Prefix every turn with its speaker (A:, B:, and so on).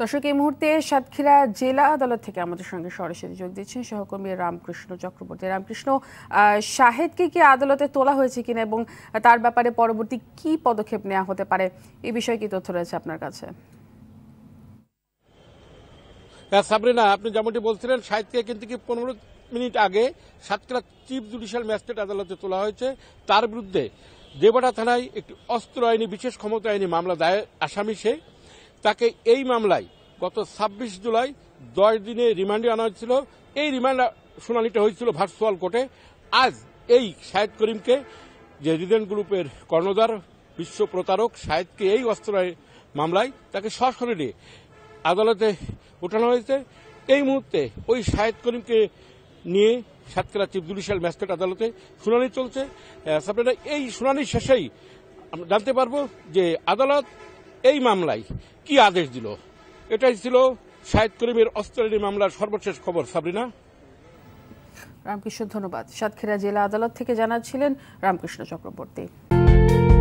A: দর্শক এই মুহূর্তে সাতক্ষীরা জেলা আদালত থেকে আমাদের সঙ্গে সরাসরি যোগ দিচ্ছেন সহকর্মী রামকৃষ্ণ চক্রবর্তী রামকৃষ্ণ শাহেদকে কি আদালতে তোলা হয়েছে কিনা এবং তার ব্যাপারে পরবর্তী কি পদক্ষেপ নেওয়া হতে পারে এ বিষয়ে কি তথ্য রয়েছে আপনার কাছে
B: হ্যাঁ, সাবরিনা আপনি যেমনটি বলছিলেন সাহিত্যে কিন্তু কি পনেরো মিনিট আগে সাতক্ষীরা চিফ জুডিশিয়াল ম্যাজিস্ট্রেট আদালতে তোলা হয়েছে তার বিরুদ্ধে দেবাটা থানায় একটি অস্ত্র আইনি বিশেষ ক্ষমতা আইনি মামলা দায়ের আসামি সে তাকে এই মামলায় গত ছাব্বিশ জুলাই দশ দিনে রিমান্ডে আনা হয়েছিল এই রিমান্ড শুনানিটা হয়েছিল ভার্চুয়াল কোর্টে আজ এই শাহেদ করিমকে যে রিজেন্ট গ্রুপের কর্ণধার বিশ্ব প্রতারক শাহেদকে এই অস্ত্র মামলায় তাকে সশরীরে আদালতে ওঠানো হয়েছে এই মুহূর্তে ওই শাহেদ করিমকে নিয়ে সাতক্ষীরা চিফ জুডিশিয়াল ম্যাজিস্ট্রেট আদালতে শুনানি চলছে এই শুনানির শেষেই জানতে পারবো যে আদালত এই মামলায় কি আদেশ দিল এটাই ছিল শাহেদ করিমের অস্ত্রের মামলার সর্বশেষ খবর সাবরিনা
A: রামকৃষ্ণ ধন্যবাদ সাতক্ষীরা জেলা আদালত থেকে জানাচ্ছিলেন রামকৃষ্ণ চক্রবর্তী